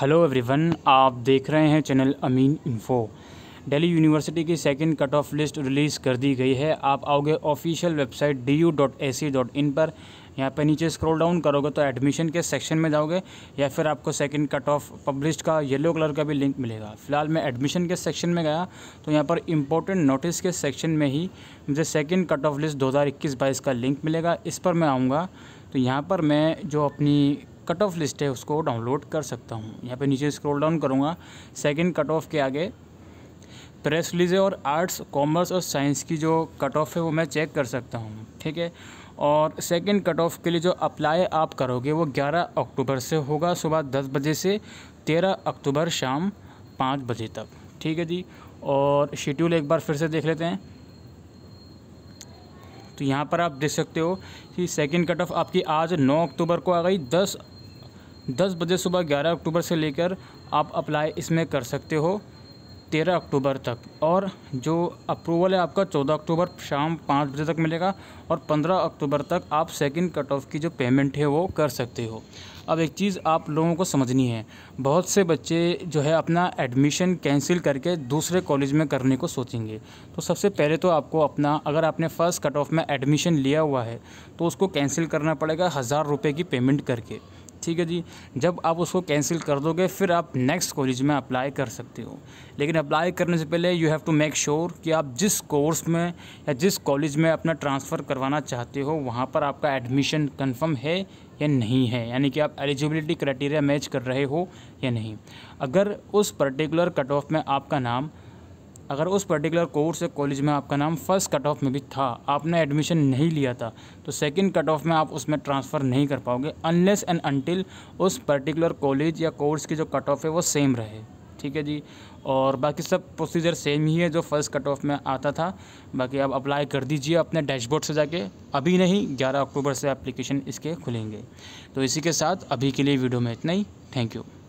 hello everyone आप देख रहे हैं channel Amin info Delhi university की second cut off list release कर दी गई है आप आओगे official website D U dot A C in पर यहाँ पर नीचे स्क्रॉल डाउन करोगे तो एडमिशन के सेक्शन में जाओगे या फिर आपको सेकंड कट ऑफ पब्लिश का येलो कलर का भी लिंक मिलेगा फ़िलहाल मैं एडमिशन के सेक्शन में गया तो यहाँ पर इंपॉर्टेंट नोटिस के सेक्शन में ही मुझे सेकंड कट ऑफ लिस्ट 2021 हज़ार का लिंक मिलेगा इस पर मैं आऊँगा तो यहाँ पर मैं जो अपनी कट ऑफ लिस्ट है उसको डाउनलोड कर सकता हूँ यहाँ पे नीचे स्क्रॉल डाउन करूँगा सेकंड कट ऑफ के आगे प्रेस रिलीज और आर्ट्स कॉमर्स और साइंस की जो कट ऑफ है वो मैं चेक कर सकता हूँ ठीक है और सेकंड कट ऑफ के लिए जो अप्लाई आप करोगे वो 11 अक्टूबर से होगा सुबह 10 बजे से 13 अक्टूबर शाम 5 बजे तक ठीक है जी और शेड्यूल एक बार फिर से देख लेते हैं तो यहाँ पर आप देख सकते हो कि सेकंड कट ऑफ आपकी आज 9 अक्टूबर को आ गई 10 बजे सुबह 11 अक्टूबर से लेकर आप अप्लाई इसमें कर सकते हो 13 अक्टूबर तक और जो अप्रूवल है आपका 14 अक्टूबर शाम पाँच बजे तक मिलेगा और 15 अक्टूबर तक आप सेकंड कट ऑफ की जो पेमेंट है वो कर सकते हो अब एक चीज़ आप लोगों को समझनी है बहुत से बच्चे जो है अपना एडमिशन कैंसिल करके दूसरे कॉलेज में करने को सोचेंगे तो सबसे पहले तो आपको अपना अगर आपने फ़र्स्ट कट ऑफ में एडमिशन लिया हुआ है तो उसको कैंसिल करना पड़ेगा हज़ार रुपये की पेमेंट करके ठीक है जी जब आप उसको कैंसिल कर दोगे फिर आप नेक्स्ट कॉलेज में अप्लाई कर सकते हो लेकिन अप्लाई करने से पहले you have to make sure कि आप जिस कोर्स में या जिस कॉलेज में अपना ट्रांसफ़र करवाना चाहते हो वहाँ पर आपका एडमिशन कन्फर्म है या नहीं है यानी कि आप एलिजिबिलिटी क्राइटेरिया मैच कर रहे हो या नहीं अगर उस पर्टिकुलर कट ऑफ में आपका नाम अगर उस पर्टिकुलर कोर्स या कॉलेज में आपका नाम फर्स्ट कट ऑफ में भी था आपने एडमिशन नहीं लिया था तो सेकंड कट ऑफ में आप उसमें ट्रांसफ़र नहीं कर पाओगे अनलेस एंड अनटिल उस पर्टिकुलर कॉलेज या कोर्स की जो कट ऑफ है वो सेम रहे ठीक है जी और बाकी सब प्रोसीजर सेम ही है जो फर्स्ट कट ऑफ में आता था बाकी आप अप्लाई कर दीजिए अपने डैशबोर्ड से जाके अभी नहीं 11 अक्टूबर से एप्लीकेशन इसके खुलेंगे तो इसी के साथ अभी के लिए वीडियो में इतना ही थैंक यू